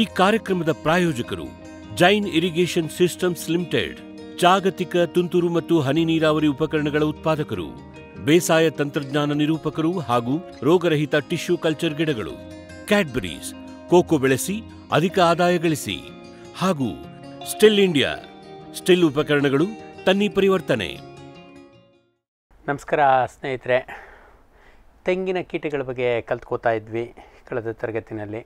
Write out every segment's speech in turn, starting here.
ಈ ಕಾರ್ಯಕ್ರಮದ ಪ್ರಾಯೋಜಕರು ಜೈನ್ ಇರಿಗೇಷನ್ ಸಿಸ್ಟಮ್ಸ್ ಲಿಮಿಟೆಡ್ ಜಾಗತಿಕ ತುಂತುರು ಮತ್ತು ಹನಿ ನೀರಾವರಿ ಉಪಕರಣಗಳ ಉತ್ಪಾದಕರು ಬೇಸಾಯ ತಂತ್ರಜ್ಞಾನ ನಿರೂಪಕರು ಹಾಗೂ ರೋಗರಹಿತ ಟಿಶ್ಯೂ ಕಲ್ಚರ್ ಗಿಡಗಳು ಕ್ಯಾಡ್ಬರೀಸ್ ಕೋಕೋ ಬೆಳೆಸಿ ಅಧಿಕ ಆದಾಯ ಗಳಿಸಿ ಹಾಗೂ ಸ್ಟಿಲ್ ಇಂಡಿಯಾ ಸ್ಟಿಲ್ ಉಪಕರಣಗಳು ತನ್ನಿ ಪರಿವರ್ತನೆ ನಮಸ್ಕಾರ ಸ್ನೇಹಿತರೆ ತೆಂಗಿನ ಕೀಟಗಳ ಬಗ್ಗೆ ಕಲ್ತ್ಕೋತಾ ಇದ್ವಿ ಕಳೆದ ತರಗತಿನಲ್ಲಿ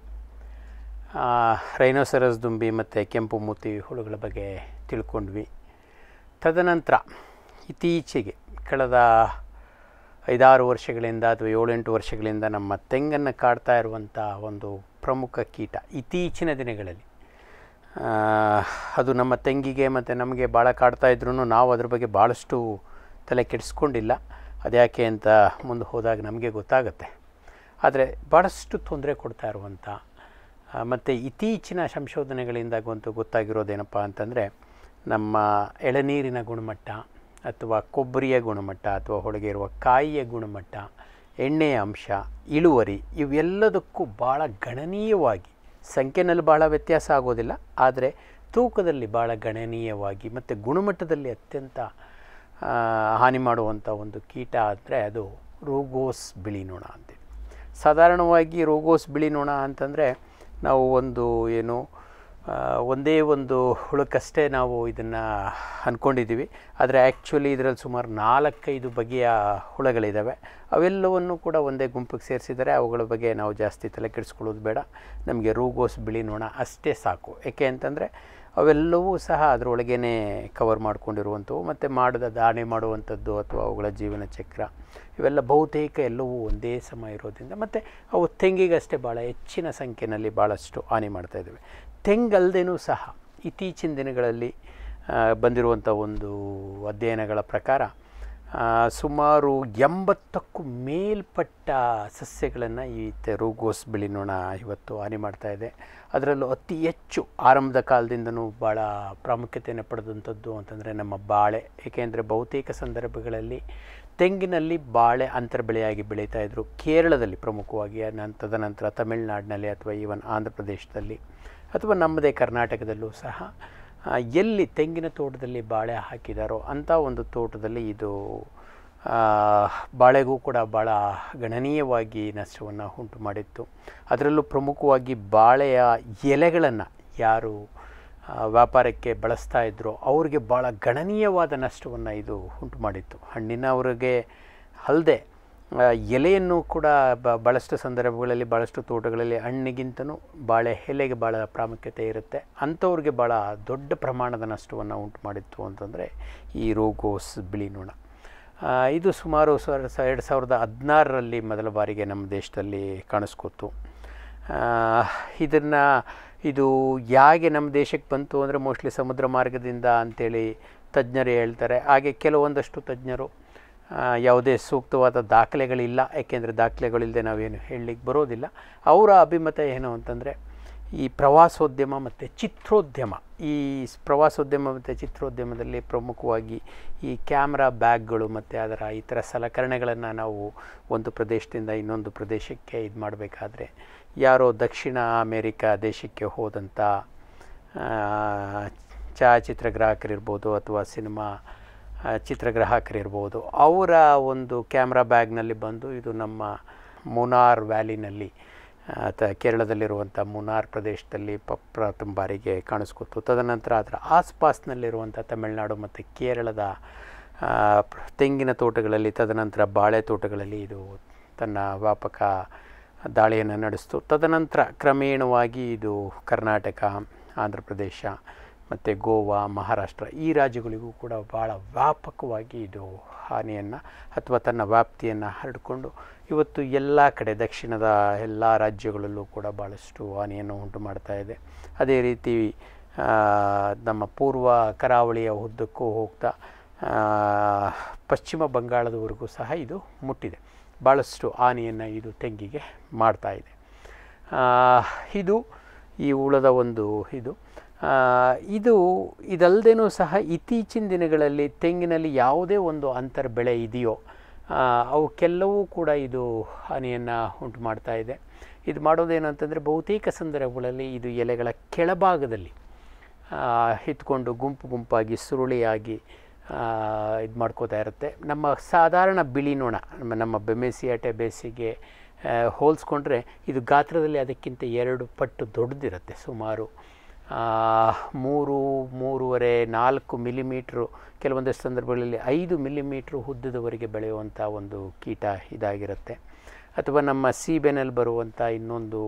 ರೈನೋಸರಸ್ ದುಂಬಿ ಮತ್ತು ಕೆಂಪು ಮೂತಿ ಹುಳುಗಳ ಬಗ್ಗೆ ತಿಳ್ಕೊಂಡ್ವಿ ತದನಂತರ ಇತ್ತೀಚೆಗೆ ಕಳೆದ ಐದಾರು ವರ್ಷಗಳಿಂದ ಅಥವಾ ಏಳೆಂಟು ವರ್ಷಗಳಿಂದ ನಮ್ಮ ತೆಂಗನ್ನು ಕಾಡ್ತಾ ಇರುವಂಥ ಒಂದು ಪ್ರಮುಖ ಕೀಟ ಇತ್ತೀಚಿನ ದಿನಗಳಲ್ಲಿ ಅದು ನಮ್ಮ ತೆಂಗಿಗೆ ಮತ್ತು ನಮಗೆ ಭಾಳ ಕಾಡ್ತಾ ಇದ್ರೂ ನಾವು ಅದ್ರ ಬಗ್ಗೆ ಭಾಳಷ್ಟು ತಲೆ ಕೆಡಿಸ್ಕೊಂಡಿಲ್ಲ ಅದ್ಯಾಕೆ ಅಂತ ಮುಂದೆ ಹೋದಾಗ ನಮಗೆ ಗೊತ್ತಾಗುತ್ತೆ ಆದರೆ ಭಾಳಷ್ಟು ತೊಂದರೆ ಕೊಡ್ತಾ ಇರುವಂಥ ಮತ್ತು ಇತ್ತೀಚಿನ ಸಂಶೋಧನೆಗಳಿಂದ ಗೊತ್ತಾಗಿರೋದೇನಪ್ಪ ಅಂತಂದರೆ ನಮ್ಮ ಎಳನೀರಿನ ಗುಣಮಟ್ಟ ಅಥವಾ ಕೊಬ್ಬರಿಯ ಗುಣಮಟ್ಟ ಅಥವಾ ಹೊಳಗೆ ಇರುವ ಕಾಯಿಯ ಗುಣಮಟ್ಟ ಎಣ್ಣೆಯ ಅಂಶ ಇಳುವರಿ ಇವೆಲ್ಲದಕ್ಕೂ ಭಾಳ ಗಣನೀಯವಾಗಿ ಸಂಖ್ಯೆನಲ್ಲಿ ಭಾಳ ವ್ಯತ್ಯಾಸ ಆಗೋದಿಲ್ಲ ಆದರೆ ತೂಕದಲ್ಲಿ ಭಾಳ ಗಣನೀಯವಾಗಿ ಮತ್ತು ಗುಣಮಟ್ಟದಲ್ಲಿ ಅತ್ಯಂತ ಹಾನಿ ಮಾಡುವಂಥ ಒಂದು ಕೀಟ ಆದರೆ ಅದು ರೋಗೋಸ್ ಬಿಳಿ ನೋಣ ಅಂತೇಳಿ ಸಾಧಾರಣವಾಗಿ ರೋಗೋಸ್ ಬಿಳಿ ನೋಣ ಅಂತಂದರೆ ನಾವು ಒಂದು ಏನು ಒಂದೇ ಒಂದು ಹುಳಕ್ಕಷ್ಟೇ ನಾವು ಇದನ್ನು ಅಂದ್ಕೊಂಡಿದ್ದೀವಿ ಆದರೆ ಆ್ಯಕ್ಚುಲಿ ಇದರಲ್ಲಿ ಸುಮಾರು ನಾಲ್ಕೈದು ಬಗೆಯ ಹುಳಗಳಿದ್ದಾವೆ ಅವೆಲ್ಲವನ್ನು ಕೂಡ ಒಂದೇ ಗುಂಪಿಗೆ ಸೇರಿಸಿದರೆ ಅವುಗಳ ಬಗ್ಗೆ ನಾವು ಜಾಸ್ತಿ ತಲೆ ಕೆಡಿಸ್ಕೊಳ್ಳೋದು ಬೇಡ ನಮಗೆ ರೂಗೋಸ್ ಬಿಳಿ ನೋಣ ಅಷ್ಟೇ ಸಾಕು ಏಕೆ ಅಂತಂದರೆ ಅವೆಲ್ಲವೂ ಸಹ ಅದರೊಳಗೇ ಕವರ್ ಮಾಡಿಕೊಂಡಿರುವಂಥವು ಮತ್ತು ಮಾಡಿದ ದಾನೆ ಮಾಡುವಂಥದ್ದು ಅಥವಾ ಅವುಗಳ ಜೀವನ ಚಕ್ರ ಇವೆಲ್ಲ ಬಹುತೇಕ ಎಲ್ಲವೂ ಒಂದೇ ಸಮ ಇರೋದ್ರಿಂದ ಮತ್ತು ಅವು ತೆಂಗಿಗಷ್ಟೇ ಭಾಳ ಹೆಚ್ಚಿನ ಸಂಖ್ಯೆಯಲ್ಲಿ ಭಾಳಷ್ಟು ಹಾನಿ ಮಾಡ್ತಾಯಿದ್ದಾವೆ ತೆಂಗಲ್ಲದೇನೂ ಸಹ ಇತ್ತೀಚಿನ ದಿನಗಳಲ್ಲಿ ಬಂದಿರುವಂಥ ಒಂದು ಅಧ್ಯಯನಗಳ ಪ್ರಕಾರ ಸುಮಾರು ಎಂಬತ್ತಕ್ಕೂ ಮೇಲ್ಪಟ್ಟ ಸಸ್ಯಗಳನ್ನು ಈ ತೆರೋಗೋಸ್ ಬಿಳಿ ನೋಣ ಇವತ್ತು ಹಾನಿ ಮಾಡ್ತಾಯಿದೆ ಅದರಲ್ಲೂ ಅತಿ ಹೆಚ್ಚು ಆರಂಭದ ಕಾಲದಿಂದನೂ ಭಾಳ ಪ್ರಾಮುಖ್ಯತೆಯನ್ನು ಪಡೆದಂಥದ್ದು ಅಂತಂದರೆ ನಮ್ಮ ಬಾಳೆ ಏಕೆಂದರೆ ಬಹುತೇಕ ಸಂದರ್ಭಗಳಲ್ಲಿ ತೆಂಗಿನಲ್ಲಿ ಬಾಳೆ ಅಂತರ್ಬೆಳೆಯಾಗಿ ಇದ್ದರು ಕೇರಳದಲ್ಲಿ ಪ್ರಮುಖವಾಗಿ ತದನಂತರ ತಮಿಳುನಾಡಿನಲ್ಲಿ ಅಥವಾ ಈವನ್ ಆಂಧ್ರ ಪ್ರದೇಶದಲ್ಲಿ ಅಥವಾ ನಮ್ಮದೇ ಕರ್ನಾಟಕದಲ್ಲೂ ಸಹ ಎಲ್ಲಿ ತೆಂಗಿನ ತೋಟದಲ್ಲಿ ಬಾಳೆ ಹಾಕಿದಾರೋ ಅಂಥ ಒಂದು ತೋಟದಲ್ಲಿ ಇದು ಬಾಳೆಗೂ ಕೂಡ ಭಾಳ ಗಣನೀಯವಾಗಿ ನಷ್ಟವನ್ನು ಉಂಟು ಮಾಡಿತ್ತು ಅದರಲ್ಲೂ ಪ್ರಮುಖವಾಗಿ ಬಾಳೆಯ ಎಲೆಗಳನ್ನು ಯಾರು ವ್ಯಾಪಾರಕ್ಕೆ ಬಳಸ್ತಾ ಇದ್ದರು ಅವ್ರಿಗೆ ಭಾಳ ಗಣನೀಯವಾದ ನಷ್ಟವನ್ನು ಇದು ಉಂಟು ಮಾಡಿತ್ತು ಹಣ್ಣಿನವ್ರಿಗೆ ಅಲ್ಲದೆ ಎಲೆಯನ್ನು ಕೂಡ ಬ ಭಾಳಷ್ಟು ಸಂದರ್ಭಗಳಲ್ಲಿ ಭಾಳಷ್ಟು ತೋಟಗಳಲ್ಲಿ ಹಣ್ಣಿಗಿಂತನೂ ಬಾಳೆ ಎಲೆಗೆ ಭಾಳ ಪ್ರಾಮುಖ್ಯತೆ ಇರುತ್ತೆ ಅಂಥವ್ರಿಗೆ ಭಾಳ ದೊಡ್ಡ ಪ್ರಮಾಣದ ನಷ್ಟವನ್ನು ಉಂಟು ಮಾಡಿತ್ತು ಅಂತಂದರೆ ಈ ರೋಗೋಸ್ ಬಿಳಿ ನೋಣ ಇದು ಸುಮಾರು ಎರಡು ಸಾವಿರದ ಹದಿನಾರರಲ್ಲಿ ಮೊದಲ ಬಾರಿಗೆ ನಮ್ಮ ದೇಶದಲ್ಲಿ ಕಾಣಿಸ್ಕೊತು ಇದನ್ನು ಇದು ಹೇಗೆ ನಮ್ಮ ದೇಶಕ್ಕೆ ಬಂತು ಅಂದರೆ ಮೋಸ್ಟ್ಲಿ ಸಮುದ್ರ ಮಾರ್ಗದಿಂದ ಅಂಥೇಳಿ ತಜ್ಞರು ಹೇಳ್ತಾರೆ ಹಾಗೆ ಕೆಲವೊಂದಷ್ಟು ತಜ್ಞರು ಯಾವುದೇ ಸೂಕ್ತವಾದ ದಾಖಲೆಗಳಿಲ್ಲ ಯಾಕೆಂದರೆ ದಾಖಲೆಗಳಿಲ್ಲದೆ ನಾವೇನು ಹೇಳಲಿಕ್ಕೆ ಬರೋದಿಲ್ಲ ಅವರ ಅಭಿಮತ ಏನು ಅಂತಂದರೆ ಈ ಪ್ರವಾಸೋದ್ಯಮ ಮತ್ತು ಚಿತ್ರೋದ್ಯಮ ಈ ಪ್ರವಾಸೋದ್ಯಮ ಮತ್ತು ಚಿತ್ರೋದ್ಯಮದಲ್ಲಿ ಪ್ರಮುಖವಾಗಿ ಈ ಕ್ಯಾಮ್ರಾ ಬ್ಯಾಗ್ಗಳು ಮತ್ತು ಅದರ ಈ ಥರ ಸಲಕರಣೆಗಳನ್ನು ನಾವು ಒಂದು ಪ್ರದೇಶದಿಂದ ಇನ್ನೊಂದು ಪ್ರದೇಶಕ್ಕೆ ಇದು ಮಾಡಬೇಕಾದ್ರೆ ಯಾರೋ ದಕ್ಷಿಣ ಅಮೇರಿಕಾ ದೇಶಕ್ಕೆ ಹೋದಂಥ ಛಾಯಾಚಿತ್ರ ಗ್ರಾಹಕರಿರ್ಬೋದು ಅಥವಾ ಸಿನಿಮಾ ಚಿತ್ರಗ್ರಾಹಕರಿರ್ಬೋದು ಅವರ ಒಂದು ಕ್ಯಾಮ್ರಾ ಬ್ಯಾಗ್ನಲ್ಲಿ ಬಂದು ಇದು ನಮ್ಮ ಮುನಾರ್ ವ್ಯಾಲಿನಲ್ಲಿ ಅಥವಾ ಕೇರಳದಲ್ಲಿರುವಂಥ ಮುನಾರ್ ಪ್ರದೇಶದಲ್ಲಿ ಪ ಪ್ರಥಮ ಬಾರಿಗೆ ಕಾಣಿಸ್ಕೊತು ತದನಂತರ ಅದರ ಆಸ್ಪಾಸ್ನಲ್ಲಿರುವಂಥ ತಮಿಳುನಾಡು ಮತ್ತು ಕೇರಳದ ತೆಂಗಿನ ತೋಟಗಳಲ್ಲಿ ತದನಂತರ ಬಾಳೆ ತೋಟಗಳಲ್ಲಿ ಇದು ತನ್ನ ವ್ಯಾಪಕ ದಾಳಿಯನ್ನು ನಡೆಸ್ತು ತದನಂತರ ಕ್ರಮೇಣವಾಗಿ ಇದು ಕರ್ನಾಟಕ ಆಂಧ್ರ ಪ್ರದೇಶ ಮತ್ತು ಗೋವಾ ಮಹಾರಾಷ್ಟ್ರ ಈ ರಾಜ್ಯಗಳಿಗೂ ಕೂಡ ಭಾಳ ವ್ಯಾಪಕವಾಗಿ ಇದು ಹಾನಿಯನ್ನು ಅಥವಾ ತನ್ನ ವ್ಯಾಪ್ತಿಯನ್ನು ಹರಡಿಕೊಂಡು ಇವತ್ತು ಎಲ್ಲ ಕಡೆ ದಕ್ಷಿಣದ ಎಲ್ಲ ರಾಜ್ಯಗಳಲ್ಲೂ ಕೂಡ ಭಾಳಷ್ಟು ಹಾನಿಯನ್ನು ಉಂಟು ಮಾಡ್ತಾ ಇದೆ ಅದೇ ರೀತಿ ನಮ್ಮ ಪೂರ್ವ ಕರಾವಳಿಯ ಉದ್ದಕ್ಕೂ ಹೋಗ್ತಾ ಪಶ್ಚಿಮ ಬಂಗಾಳದವರೆಗೂ ಸಹ ಇದು ಮುಟ್ಟಿದೆ ಭಾಳಷ್ಟು ಹಾನಿಯನ್ನು ಇದು ತೆಂಗಿಗೆ ಮಾಡ್ತಾ ಇದೆ ಇದು ಈ ಉಳದ ಒಂದು ಇದು ಇದು ಇದಲ್ಲದೇನೂ ಸಹ ಇತ್ತೀಚಿನ ದಿನಗಳಲ್ಲಿ ತೆಂಗಿನಲ್ಲಿ ಯಾವುದೇ ಒಂದು ಅಂತರ ಬೆಳೆ ಇದೆಯೋ ಅವಕ್ಕೆಲ್ಲವೂ ಕೂಡ ಇದು ಹಾನಿಯನ್ನು ಉಂಟು ಮಾಡ್ತಾ ಇದೆ ಇದು ಮಾಡೋದೇನು ಅಂತಂದರೆ ಬಹುತೇಕ ಸಂದರ್ಭಗಳಲ್ಲಿ ಇದು ಎಲೆಗಳ ಕೆಳಭಾಗದಲ್ಲಿ ಹಿತ್ಕೊಂಡು ಗುಂಪು ಗುಂಪಾಗಿ ಸುರುಳಿಯಾಗಿ ಇದು ಮಾಡ್ಕೋತಾ ಇರುತ್ತೆ ನಮ್ಮ ಸಾಧಾರಣ ಬಿಳಿ ನೊಣ ನಮ್ಮ ಬೆಮೆಸಿಯಾಟೆ ಬೇಸಿಗೆ ಹೋಲಿಸ್ಕೊಂಡ್ರೆ ಇದು ಗಾತ್ರದಲ್ಲಿ ಅದಕ್ಕಿಂತ ಎರಡು ಪಟ್ಟು ದೊಡ್ಡದಿರುತ್ತೆ ಸುಮಾರು ಮೂರು ಮೂರುವರೆ ನಾಲ್ಕು ಮಿಲಿಮೀಟ್ರು ಕೆಲವೊಂದು ಸಂದರ್ಭಗಳಲ್ಲಿ ಐದು ಮಿಲಿಮೀಟ್ರ್ ಉದ್ದದವರೆಗೆ ಬೆಳೆಯುವಂಥ ಒಂದು ಕೀಟ ಇದಾಗಿರುತ್ತೆ ಅಥವಾ ನಮ್ಮ ಸೀಬೆನಲ್ಲಿ ಬರುವಂಥ ಇನ್ನೊಂದು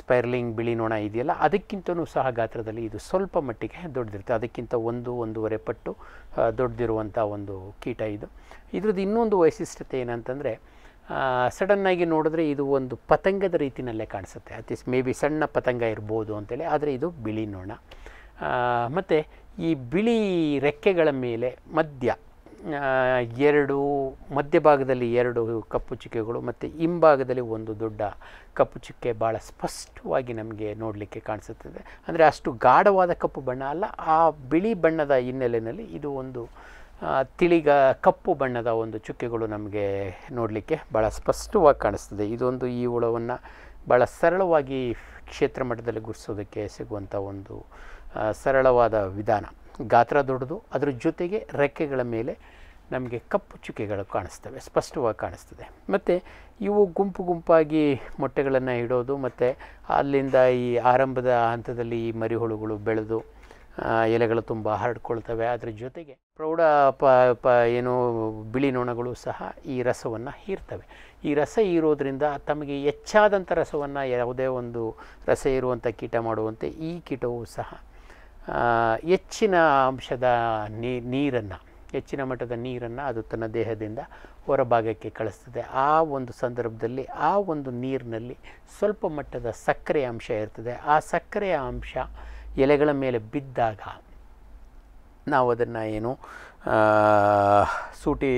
ಸ್ಪೈರ್ಲಿಂಗ್ ಬಿಳಿ ನೊಣ ಇದೆಯಲ್ಲ ಅದಕ್ಕಿಂತಲೂ ಸಹ ಗಾತ್ರದಲ್ಲಿ ಇದು ಸ್ವಲ್ಪ ಮಟ್ಟಿಗೆ ದೊಡ್ಡದಿರುತ್ತೆ ಅದಕ್ಕಿಂತ ಒಂದು ಒಂದೂವರೆ ಪಟ್ಟು ದೊಡ್ಡದಿರುವಂಥ ಒಂದು ಕೀಟ ಇದು ಇದ್ರದ್ದು ಇನ್ನೊಂದು ವೈಶಿಷ್ಟ್ಯತೆ ಏನಂತಂದರೆ ಸಡನ್ನಾಗಿ ನೋಡಿದ್ರೆ ಇದು ಒಂದು ಪತಂಗದ ರೀತಿಯಲ್ಲೇ ಕಾಣಿಸುತ್ತೆ ಅಟ್ಲೀಸ್ಟ್ ಮೇ ಬಿ ಸಣ್ಣ ಪತಂಗ ಇರ್ಬೋದು ಅಂತೇಳಿ ಆದರೆ ಇದು ಬಿಳಿ ನೋಣ ಮತ್ತು ಈ ಬಿಳಿ ರೆಕ್ಕೆಗಳ ಮೇಲೆ ಮಧ್ಯ ಎರಡು ಮಧ್ಯಭಾಗದಲ್ಲಿ ಎರಡು ಕಪ್ಪು ಚುಕ್ಕೆಗಳು ಮತ್ತು ಹಿಂಭಾಗದಲ್ಲಿ ಒಂದು ದೊಡ್ಡ ಕಪ್ಪು ಚುಕ್ಕೆ ಭಾಳ ಸ್ಪಷ್ಟವಾಗಿ ನಮಗೆ ನೋಡಲಿಕ್ಕೆ ಕಾಣಿಸುತ್ತದೆ ಅಂದರೆ ಅಷ್ಟು ಗಾಢವಾದ ಕಪ್ಪು ಬಣ್ಣ ಅಲ್ಲ ಆ ಬಿಳಿ ಬಣ್ಣದ ಹಿನ್ನೆಲೆಯಲ್ಲಿ ಇದು ಒಂದು ತಿಳಿಗ ಕಪ್ಪು ಬಣ್ಣದ ಒಂದು ಚುಕ್ಕೆಗಳು ನಮಗೆ ನೋಡಲಿಕ್ಕೆ ಭಾಳ ಸ್ಪಷ್ಟವಾಗಿ ಕಾಣಿಸ್ತದೆ ಇದೊಂದು ಈ ಹುಳವನ್ನು ಭಾಳ ಸರಳವಾಗಿ ಕ್ಷೇತ್ರ ಮಟ್ಟದಲ್ಲಿ ಗುಡಿಸೋದಕ್ಕೆ ಸಿಗುವಂಥ ಒಂದು ಸರಳವಾದ ವಿಧಾನ ಗಾತ್ರ ದೊಡ್ಡದು ಅದರ ಜೊತೆಗೆ ರೆಕ್ಕೆಗಳ ಮೇಲೆ ನಮಗೆ ಕಪ್ಪು ಚುಕ್ಕೆಗಳು ಕಾಣಿಸ್ತವೆ ಸ್ಪಷ್ಟವಾಗಿ ಕಾಣಿಸ್ತದೆ ಮತ್ತು ಇವು ಗುಂಪು ಗುಂಪಾಗಿ ಮೊಟ್ಟೆಗಳನ್ನು ಇಡೋದು ಮತ್ತು ಅಲ್ಲಿಂದ ಈ ಆರಂಭದ ಹಂತದಲ್ಲಿ ಈ ಮರಿಹುಳುಗಳು ಬೆಳೆದು ಎಲೆಗಳು ತುಂಬ ಹರಡ್ಕೊಳ್ತವೆ ಅದ್ರ ಜೊತೆಗೆ ಪ್ರೌಢ ಪ ಪ ಏನು ಬಿಳಿ ನೊಣಗಳು ಸಹ ಈ ರಸವನ್ನು ಹೀರ್ತವೆ ಈ ರಸ ಹೀರೋದ್ರಿಂದ ತಮಗೆ ಹೆಚ್ಚಾದಂಥ ರಸವನ್ನು ಯಾವುದೇ ಒಂದು ರಸ ಇರುವಂಥ ಕೀಟ ಮಾಡುವಂತೆ ಈ ಕೀಟವು ಸಹ ಹೆಚ್ಚಿನ ಅಂಶದ ನೀರನ್ನು ಹೆಚ್ಚಿನ ಮಟ್ಟದ ನೀರನ್ನು ಅದು ತನ್ನ ದೇಹದಿಂದ ಹೊರಭಾಗಕ್ಕೆ ಕಳಿಸ್ತದೆ ಆ ಒಂದು ಸಂದರ್ಭದಲ್ಲಿ ಆ ಒಂದು ನೀರಿನಲ್ಲಿ ಸ್ವಲ್ಪ ಮಟ್ಟದ ಸಕ್ಕರೆ ಅಂಶ ಇರ್ತದೆ ಆ ಸಕ್ಕರೆಯ ಅಂಶ ಎಲೆಗಳ ಮೇಲೆ ಬಿದ್ದಾಗ ನಾವು ಅದನ್ನು ಏನು ಸೂಟಿ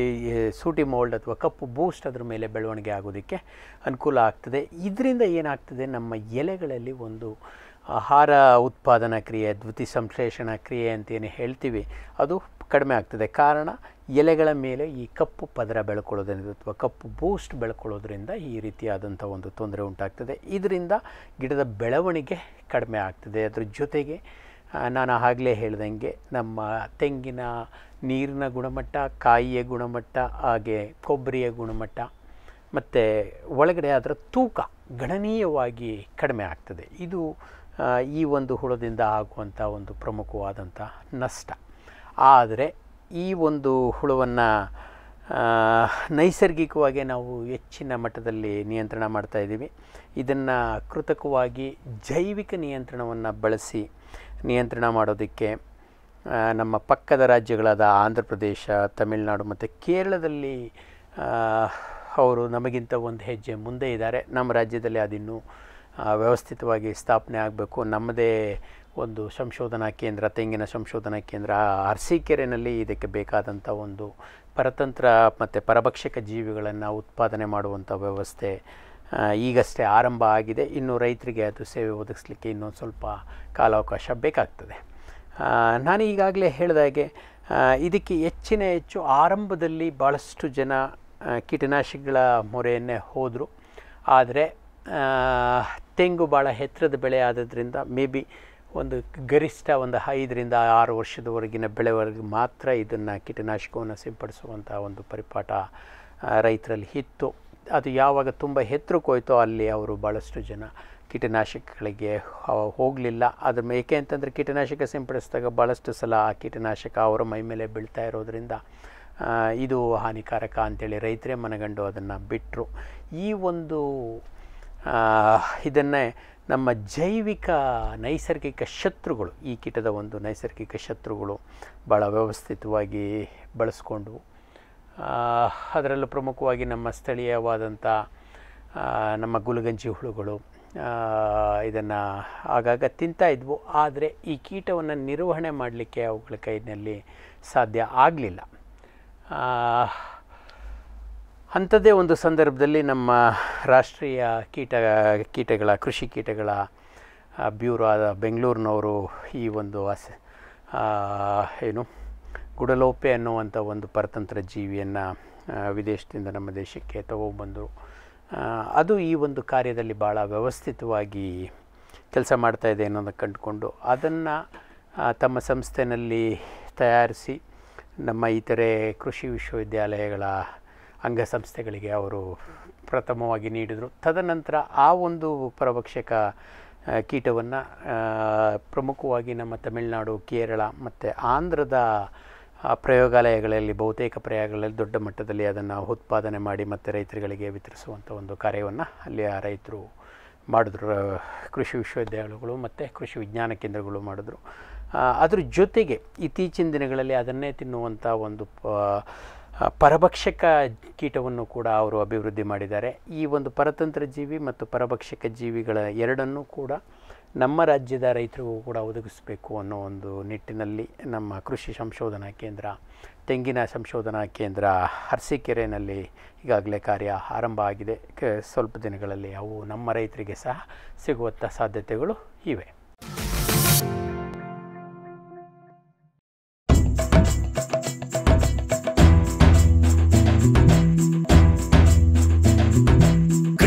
ಸೂಟಿ ಮೋಲ್ಡ್ ಅಥವಾ ಕಪ್ಪು ಬೂಸ್ಟ್ ಅದ್ರ ಮೇಲೆ ಬೆಳವಣಿಗೆ ಆಗೋದಕ್ಕೆ ಅನುಕೂಲ ಆಗ್ತದೆ ಇದರಿಂದ ಏನಾಗ್ತದೆ ನಮ್ಮ ಎಲೆಗಳಲ್ಲಿ ಒಂದು ಆಹಾರ ಉತ್ಪಾದನಾ ಕ್ರಿಯೆ ದ್ವಿತಿ ಸಂಶ್ಲೇಷಣಾ ಕ್ರಿಯೆ ಅಂತೇನು ಹೇಳ್ತೀವಿ ಅದು ಕಡಿಮೆ ಆಗ್ತದೆ ಕಾರಣ ಎಲೆಗಳ ಮೇಲೆ ಈ ಕಪ್ಪು ಪದರ ಬೆಳ್ಕೊಳ್ಳೋದ್ರಿಂದ ಅಥವಾ ಕಪ್ಪು ಬೂಸ್ಟ್ ಬೆಳ್ಕೊಳ್ಳೋದ್ರಿಂದ ಈ ರೀತಿಯಾದಂಥ ಒಂದು ತೊಂದರೆ ಉಂಟಾಗ್ತದೆ ಇದರಿಂದ ಗಿಡದ ಬೆಳವಣಿಗೆ ಕಡಿಮೆ ಆಗ್ತದೆ ಅದರ ಜೊತೆಗೆ ನಾನು ಆಗಲೇ ಹೇಳ್ದಂಗೆ ನಮ್ಮ ತೆಂಗಿನ ನೀರಿನ ಗುಣಮಟ್ಟ ಕಾಯಿಯ ಗುಣಮಟ್ಟ ಹಾಗೆ ಕೊಬ್ಬರಿಯ ಗುಣಮಟ್ಟ ಮತ್ತು ಒಳಗಡೆ ಅದರ ತೂಕ ಗಣನೀಯವಾಗಿ ಕಡಿಮೆ ಆಗ್ತದೆ ಇದು ಈ ಒಂದು ಹುಳದಿಂದ ಆಗುವಂಥ ಒಂದು ಪ್ರಮುಖವಾದಂಥ ನಷ್ಟ ಆದರೆ ಈ ಒಂದು ಹುಳವನ್ನು ನೈಸರ್ಗಿಕವಾಗಿ ನಾವು ಹೆಚ್ಚಿನ ಮಟ್ಟದಲ್ಲಿ ನಿಯಂತ್ರಣ ಮಾಡ್ತಾಯಿದ್ದೀವಿ ಇದನ್ನು ಕೃತಕವಾಗಿ ಜೈವಿಕ ನಿಯಂತ್ರಣವನ್ನು ಬಳಸಿ ನಿಯಂತ್ರಣ ಮಾಡೋದಕ್ಕೆ ನಮ್ಮ ಪಕ್ಕದ ರಾಜ್ಯಗಳಾದ ಆಂಧ್ರ ಪ್ರದೇಶ ತಮಿಳುನಾಡು ಮತ್ತು ಕೇರಳದಲ್ಲಿ ಅವರು ನಮಗಿಂತ ಒಂದು ಹೆಜ್ಜೆ ಮುಂದೆ ಇದ್ದಾರೆ ನಮ್ಮ ರಾಜ್ಯದಲ್ಲಿ ಅದಿನ್ನೂ ವ್ಯವಸ್ಥಿತವಾಗಿ ಸ್ಥಾಪನೆ ಆಗಬೇಕು ನಮ್ಮದೇ ಒಂದು ಸಂಶೋಧನಾ ಕೇಂದ್ರ ತೆಂಗಿನ ಸಂಶೋಧನಾ ಕೇಂದ್ರ ಅರಸೀಕೆರೆನಲ್ಲಿ ಇದಕ್ಕೆ ಬೇಕಾದಂಥ ಒಂದು ಪರತಂತ್ರ ಮತ್ತು ಪರಭಕ್ಷಕ ಜೀವಿಗಳನ್ನು ಉತ್ಪಾದನೆ ಮಾಡುವಂಥ ವ್ಯವಸ್ಥೆ ಈಗಷ್ಟೇ ಆರಂಭ ಆಗಿದೆ ಇನ್ನು ರೈತರಿಗೆ ಅದು ಸೇವೆ ಒದಗಿಸಲಿಕ್ಕೆ ಇನ್ನೊಂದು ಸ್ವಲ್ಪ ಕಾಲಾವಕಾಶ ಬೇಕಾಗ್ತದೆ ನಾನು ಈಗಾಗಲೇ ಹಾಗೆ ಇದಕ್ಕೆ ಹೆಚ್ಚಿನ ಹೆಚ್ಚು ಆರಂಭದಲ್ಲಿ ಭಾಳಷ್ಟು ಜನ ಕೀಟನಾಶಕಗಳ ಮೊರೆಯನ್ನೇ ಹೋದರು ಆದರೆ ತೆಂಗು ಭಾಳ ಎತ್ತರದ ಬೆಳೆ ಆದದ್ರಿಂದ ಮೇ ಬಿ ಒಂದು ಗರಿಷ್ಠ ಒಂದು ಐದರಿಂದ ಆರು ವರ್ಷದವರೆಗಿನ ಬೆಳೆವರೆಗೆ ಮಾತ್ರ ಇದನ್ನು ಕೀಟನಾಶಕವನ್ನು ಸಿಂಪಡಿಸುವಂಥ ಒಂದು ಪರಿಪಾಠ ರೈತರಲ್ಲಿ ಇತ್ತು ಅದು ಯಾವಾಗ ತುಂಬ ಎತ್ತರಕ್ಕೋಯ್ತೋ ಅಲ್ಲಿ ಅವರು ಭಾಳಷ್ಟು ಜನ ಕೀಟನಾಶಕಗಳಿಗೆ ಹೋಗಲಿಲ್ಲ ಅದ್ರ ಏಕೆ ಅಂತಂದರೆ ಕೀಟನಾಶಕ ಸಿಂಪಡಿಸಿದಾಗ ಭಾಳಷ್ಟು ಸಲ ಆ ಕೀಟನಾಶಕ ಅವರ ಮೈ ಮೇಲೆ ಬೀಳ್ತಾ ಇರೋದರಿಂದ ಇದು ಹಾನಿಕಾರಕ ಅಂಥೇಳಿ ರೈತರೇ ಮನಗಂಡು ಅದನ್ನು ಬಿಟ್ಟರು ಈ ಒಂದು ಇದನ್ನೇ ನಮ್ಮ ಜೈವಿಕ ನೈಸರ್ಗಿಕ ಶತ್ರುಗಳು ಈ ಕೀಟದ ಒಂದು ನೈಸರ್ಗಿಕ ಶತ್ರುಗಳು ಭಾಳ ವ್ಯವಸ್ಥಿತವಾಗಿ ಬಳಸ್ಕೊಂಡು ಅದರಲ್ಲೂ ಪ್ರಮುಖವಾಗಿ ನಮ್ಮ ಸ್ಥಳೀಯವಾದಂಥ ನಮ್ಮ ಗುಲಗಂಜಿ ಹುಳುಗಳು ಇದನ್ನು ಆಗಾಗ ಇದ್ವು ಆದರೆ ಈ ಕೀಟವನ್ನು ನಿರ್ವಹಣೆ ಮಾಡಲಿಕ್ಕೆ ಅವುಗಳ ಕೈನಲ್ಲಿ ಸಾಧ್ಯ ಆಗಲಿಲ್ಲ ಅಂಥದ್ದೇ ಒಂದು ಸಂದರ್ಭದಲ್ಲಿ ನಮ್ಮ ರಾಷ್ಟ್ರೀಯ ಕೀಟ ಕೀಟಗಳ ಕೃಷಿ ಕೀಟಗಳ ಬ್ಯೂರೋ ಆದ ಬೆಂಗಳೂರಿನವರು ಈ ಒಂದು ಅಸ ಏನು ಗುಡಲೋಪೆ ಅನ್ನುವಂಥ ಒಂದು ಪರತಂತ್ರ ಜೀವಿಯನ್ನು ವಿದೇಶದಿಂದ ನಮ್ಮ ದೇಶಕ್ಕೆ ತಗೊಂಡ್ಬಂದರು ಅದು ಈ ಒಂದು ಕಾರ್ಯದಲ್ಲಿ ಭಾಳ ವ್ಯವಸ್ಥಿತವಾಗಿ ಕೆಲಸ ಮಾಡ್ತಾಯಿದೆ ಅನ್ನೋದನ್ನು ಕಂಡುಕೊಂಡು ಅದನ್ನು ತಮ್ಮ ಸಂಸ್ಥೆನಲ್ಲಿ ತಯಾರಿಸಿ ನಮ್ಮ ಇತರೆ ಕೃಷಿ ವಿಶ್ವವಿದ್ಯಾಲಯಗಳ ಅಂಗಸಂಸ್ಥೆಗಳಿಗೆ ಅವರು ಪ್ರಥಮವಾಗಿ ನೀಡಿದರು ತದನಂತರ ಆ ಒಂದು ಪರಭಕ್ಷಕ ಕೀಟವನ್ನು ಪ್ರಮುಖವಾಗಿ ನಮ್ಮ ತಮಿಳುನಾಡು ಕೇರಳ ಮತ್ತು ಆಂಧ್ರದ ಪ್ರಯೋಗಾಲಯಗಳಲ್ಲಿ ಬಹುತೇಕ ಪ್ರಯೋಗಗಳಲ್ಲಿ ದೊಡ್ಡ ಮಟ್ಟದಲ್ಲಿ ಅದನ್ನು ಉತ್ಪಾದನೆ ಮಾಡಿ ಮತ್ತು ರೈತರುಗಳಿಗೆ ವಿತರಿಸುವಂಥ ಒಂದು ಕಾರ್ಯವನ್ನು ಅಲ್ಲಿ ಆ ರೈತರು ಮಾಡಿದ್ರು ಕೃಷಿ ವಿಶ್ವವಿದ್ಯಾಲಯಗಳು ಮತ್ತು ಕೃಷಿ ವಿಜ್ಞಾನ ಕೇಂದ್ರಗಳು ಮಾಡಿದ್ರು ಅದ್ರ ಜೊತೆಗೆ ಇತ್ತೀಚಿನ ದಿನಗಳಲ್ಲಿ ಅದನ್ನೇ ತಿನ್ನುವಂಥ ಒಂದು ಪರಭಕ್ಷಕ ಕೀಟವನ್ನು ಕೂಡ ಅವರು ಅಭಿವೃದ್ಧಿ ಮಾಡಿದ್ದಾರೆ ಈ ಒಂದು ಪರತಂತ್ರ ಜೀವಿ ಮತ್ತು ಪರಭಕ್ಷಕ ಜೀವಿಗಳ ಎರಡನ್ನೂ ಕೂಡ ನಮ್ಮ ರಾಜ್ಯದ ರೈತರಿಗೂ ಕೂಡ ಒದಗಿಸಬೇಕು ಅನ್ನೋ ಒಂದು ನಿಟ್ಟಿನಲ್ಲಿ ನಮ್ಮ ಕೃಷಿ ಸಂಶೋಧನಾ ಕೇಂದ್ರ ತೆಂಗಿನ ಸಂಶೋಧನಾ ಕೇಂದ್ರ ಅರಸೀಕೆರೆಯಲ್ಲಿ ಈಗಾಗಲೇ ಕಾರ್ಯ ಆರಂಭ ಆಗಿದೆ ಸ್ವಲ್ಪ ದಿನಗಳಲ್ಲಿ ಅವು ನಮ್ಮ ರೈತರಿಗೆ ಸಹ ಸಿಗುವಂಥ ಸಾಧ್ಯತೆಗಳು ಇವೆ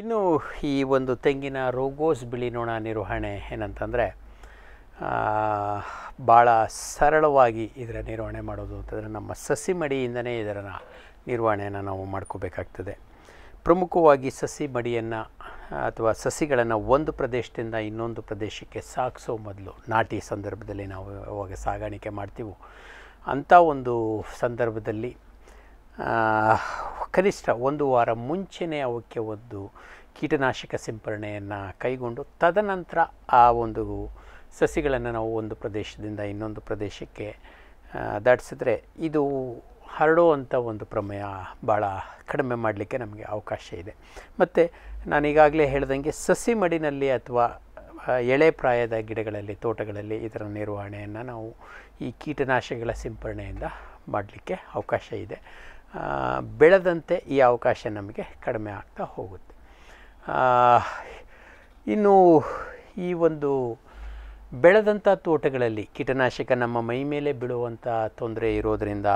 ಇನ್ನು ಈ ಒಂದು ತೆಂಗಿನ ರೋಗೋಸ್ ಬಿಳಿ ನೋಣ ನಿರ್ವಹಣೆ ಏನಂತಂದರೆ ಭಾಳ ಸರಳವಾಗಿ ಇದರ ನಿರ್ವಹಣೆ ಮಾಡೋದು ಅಂತಂದರೆ ನಮ್ಮ ಸಸಿ ಮಡಿಯಿಂದನೇ ಇದರ ನಿರ್ವಹಣೆಯನ್ನು ನಾವು ಮಾಡ್ಕೋಬೇಕಾಗ್ತದೆ ಪ್ರಮುಖವಾಗಿ ಸಸಿ ಮಡಿಯನ್ನು ಅಥವಾ ಸಸಿಗಳನ್ನು ಒಂದು ಪ್ರದೇಶದಿಂದ ಇನ್ನೊಂದು ಪ್ರದೇಶಕ್ಕೆ ಸಾಗಿಸೋ ಮೊದಲು ನಾಟಿ ಸಂದರ್ಭದಲ್ಲಿ ನಾವು ಅವಾಗ ಸಾಗಾಣಿಕೆ ಮಾಡ್ತೀವೋ ಅಂಥ ಒಂದು ಸಂದರ್ಭದಲ್ಲಿ ಕನಿಷ್ಠ ಒಂದು ವಾರ ಮುಂಚೆನೇ ಅವಕ್ಕೆ ಒಂದು ಕೀಟನಾಶಕ ಸಿಂಪರಣೆಯನ್ನು ಕೈಗೊಂಡು ತದನಂತರ ಆ ಒಂದು ಸಸಿಗಳನ್ನು ನಾವು ಒಂದು ಪ್ರದೇಶದಿಂದ ಇನ್ನೊಂದು ಪ್ರದೇಶಕ್ಕೆ ದಾಟಿಸಿದ್ರೆ ಇದು ಹರಡುವಂಥ ಒಂದು ಪ್ರಮೇಯ ಭಾಳ ಕಡಿಮೆ ಮಾಡಲಿಕ್ಕೆ ನಮಗೆ ಅವಕಾಶ ಇದೆ ಮತ್ತು ನಾನೀಗಾಗಲೇ ಹೇಳ್ದಂಗೆ ಸಸಿ ಮಡಿನಲ್ಲಿ ಅಥವಾ ಎಳೆ ಪ್ರಾಯದ ಗಿಡಗಳಲ್ಲಿ ತೋಟಗಳಲ್ಲಿ ಇದರ ನಿರ್ವಹಣೆಯನ್ನು ನಾವು ಈ ಕೀಟನಾಶಕಗಳ ಸಿಂಪರಣೆಯಿಂದ ಮಾಡಲಿಕ್ಕೆ ಅವಕಾಶ ಇದೆ ಬೆಳೆದಂತೆ ಈ ಅವಕಾಶ ನಮಗೆ ಕಡಿಮೆ ಆಗ್ತಾ ಹೋಗುತ್ತೆ ಇನ್ನು ಈ ಒಂದು ಬೆಳೆದಂಥ ತೋಟಗಳಲ್ಲಿ ಕೀಟನಾಶಕ ನಮ್ಮ ಮೈ ಮೇಲೆ ಬೀಳುವಂಥ ತೊಂದರೆ ಇರೋದರಿಂದ